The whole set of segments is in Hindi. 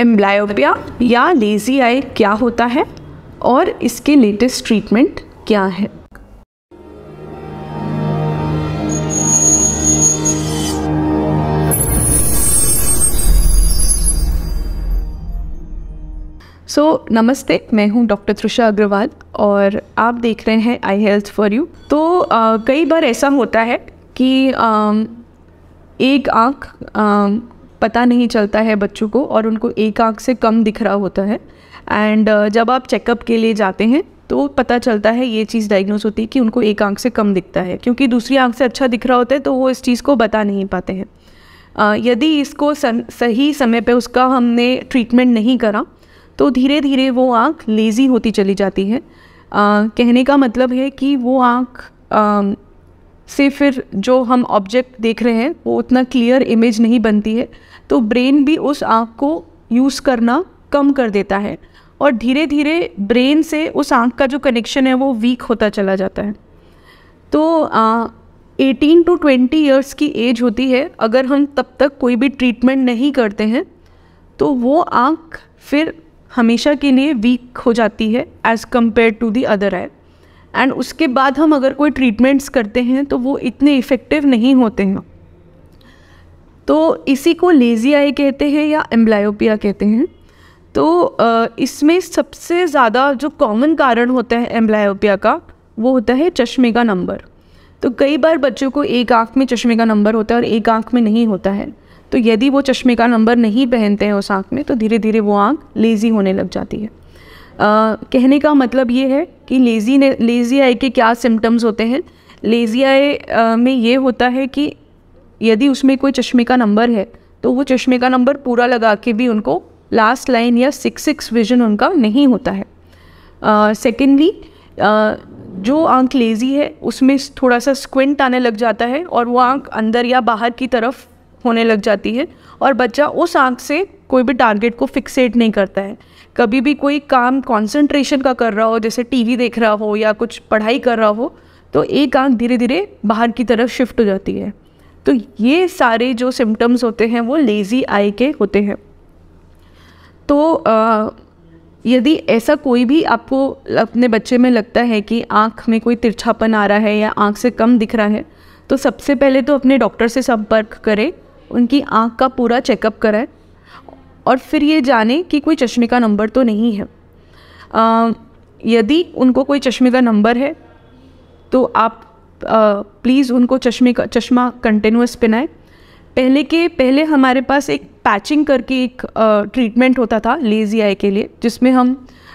एम्ब्लायोपिया या लेज़ी आई क्या होता है और इसके लेटेस्ट ट्रीटमेंट क्या है सो so, नमस्ते मैं हूं डॉक्टर त्रुषा अग्रवाल और आप देख रहे हैं आई हेल्थ फॉर यू तो आ, कई बार ऐसा होता है कि आ, एक आँख पता नहीं चलता है बच्चों को और उनको एक आँख से कम दिख रहा होता है एंड uh, जब आप चेकअप के लिए जाते हैं तो पता चलता है ये चीज़ डायग्नोस होती है कि उनको एक आँख से कम दिखता है क्योंकि दूसरी आँख से अच्छा दिख रहा होता है तो वो इस चीज़ को बता नहीं पाते हैं uh, यदि इसको सही समय पर उसका हमने ट्रीटमेंट नहीं करा तो धीरे धीरे वो आँख लेज़ी होती चली जाती है uh, कहने का मतलब है कि वो आँख um, से फिर जो हम ऑब्जेक्ट देख रहे हैं वो उतना क्लियर इमेज नहीं बनती है तो ब्रेन भी उस आँख को यूज़ करना कम कर देता है और धीरे धीरे ब्रेन से उस आँख का जो कनेक्शन है वो वीक होता चला जाता है तो आ, 18 टू 20 इयर्स की एज होती है अगर हम तब तक कोई भी ट्रीटमेंट नहीं करते हैं तो वो आँख फिर हमेशा के लिए वीक हो जाती है as compare to the other eye and उसके बाद हम अगर कोई ट्रीटमेंट्स करते हैं तो वो इतने इफ़ेक्टिव नहीं होते हैं तो इसी को लेज़ी आई कहते हैं या एम्ब्लायोपिया कहते हैं तो इसमें सबसे ज़्यादा जो कॉमन कारण होता है एम्ब्लायोपिया का वो होता है चश्मे का नंबर तो कई बार बच्चों को एक आँख में चश्मे का नंबर होता है और एक आँख में नहीं होता है तो यदि वो चश्मे का नंबर नहीं पहनते हैं उस आँख में तो धीरे धीरे वो आँख लेज़ी होने लग जाती है कहने का मतलब ये है कि लेज़ी ने लेज़ी आई के क्या सिम्टम्स होते हैं लेज़ी आई में ये होता है कि यदि उसमें कोई चश्मे का नंबर है तो वो चश्मे का नंबर पूरा लगा के भी उनको लास्ट लाइन या सिक्स सिक्स विजन उनका नहीं होता है सेकेंडली uh, uh, जो आंख लेज़ी है उसमें थोड़ा सा स्क्विंट आने लग जाता है और वो आंख अंदर या बाहर की तरफ होने लग जाती है और बच्चा उस आँख से कोई भी टारगेट को फिक्सेट नहीं करता है कभी भी कोई काम कंसंट्रेशन का कर रहा हो जैसे टीवी देख रहा हो या कुछ पढ़ाई कर रहा हो तो एक आंख धीरे धीरे बाहर की तरफ शिफ्ट हो जाती है तो ये सारे जो सिम्टम्स होते हैं वो लेज़ी आई के होते हैं तो आ, यदि ऐसा कोई भी आपको अपने बच्चे में लगता है कि आँख में कोई तिरछापन आ रहा है या आँख से कम दिख रहा है तो सबसे पहले तो अपने डॉक्टर से संपर्क करें उनकी आँख का पूरा चेकअप कराए और फिर ये जाने कि कोई चश्मे का नंबर तो नहीं है आ, यदि उनको कोई चश्मे का नंबर है तो आप प्लीज़ उनको चश्मे का चश्मा कंटिन्यूस पहनाए पहले के पहले हमारे पास एक पैचिंग करके एक ट्रीटमेंट होता था लेज़ी आई के लिए जिसमें हम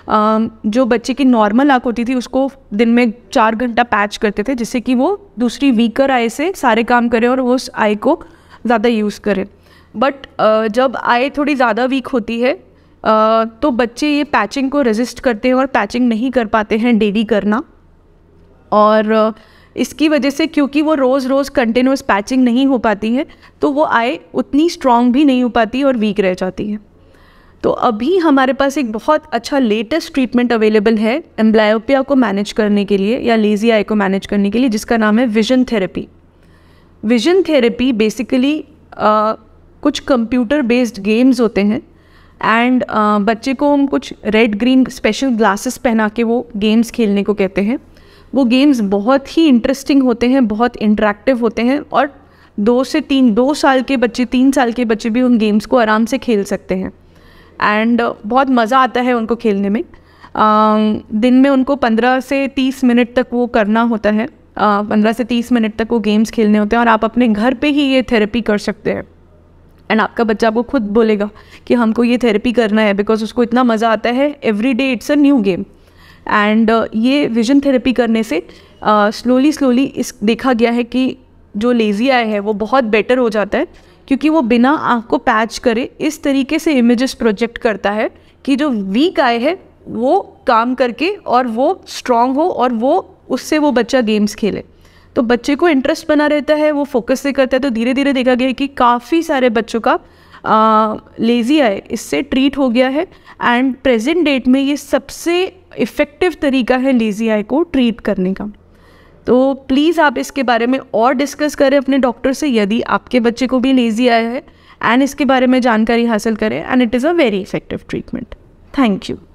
आ, जो बच्चे की नॉर्मल आँख होती थी उसको दिन में चार घंटा पैच करते थे जिससे कि वो दूसरी वीकर आई से सारे काम करे और उस आई को ज़्यादा यूज़ करें बट जब आय थोड़ी ज़्यादा वीक होती है तो बच्चे ये पैचिंग को रेजिस्ट करते हैं और पैचिंग नहीं कर पाते हैं डेली करना और इसकी वजह से क्योंकि वो रोज़ रोज़ कंटिन्यूस पैचिंग नहीं हो पाती है तो वो आय उतनी स्ट्रॉन्ग भी नहीं हो पाती और वीक रह जाती है तो अभी हमारे पास एक बहुत अच्छा लेटेस्ट ट्रीटमेंट अवेलेबल है एम्ब्लायोपिया को मैनेज करने के लिए या लेज़ी आई को मैनेज करने के लिए जिसका नाम है vision therapy vision therapy basically uh, कुछ कंप्यूटर बेस्ड गेम्स होते हैं एंड uh, बच्चे को हम कुछ रेड ग्रीन स्पेशल ग्लासेस पहना के वो गेम्स खेलने को कहते हैं वो गेम्स बहुत ही इंटरेस्टिंग होते हैं बहुत इंटरेक्टिव होते हैं और दो से तीन दो साल के बच्चे तीन साल के बच्चे भी उन गेम्स को आराम से खेल सकते हैं एंड uh, बहुत मज़ा आता है उनको खेलने में uh, दिन में उनको पंद्रह से तीस मिनट तक वो करना होता है पंद्रह से तीस मिनट तक वो गेम्स खेलने होते हैं और आप अपने घर पे ही ये थेरेपी कर सकते हैं एंड आपका बच्चा आपको खुद बोलेगा कि हमको ये थेरेपी करना है बिकॉज उसको इतना मज़ा आता है every day it's a new game and ये विजन थेरेपी करने से स्लोली uh, स्लोली इस देखा गया है कि जो लेज़ी आई है वो बहुत बेटर हो जाता है क्योंकि वो बिना आँख को पैच करे इस तरीके से इमेजेस प्रोजेक्ट करता है कि जो वीक आए है वो काम करके और वो स्ट्रांग हो और वो उससे वो बच्चा गेम्स खेले तो बच्चे को इंटरेस्ट बना रहता है वो फोकस से करता है तो धीरे धीरे देखा गया कि काफ़ी सारे बच्चों का लेज़ी आए इससे ट्रीट हो गया है एंड प्रेजेंट डेट में ये सबसे इफ़ेक्टिव तरीका है लेज़ी आई को ट्रीट करने का तो प्लीज़ आप इसके बारे में और डिस्कस करें अपने डॉक्टर से यदि आपके बच्चे को भी लेज़ी आया है एंड इसके बारे में जानकारी हासिल करें and it is a very effective treatment thank you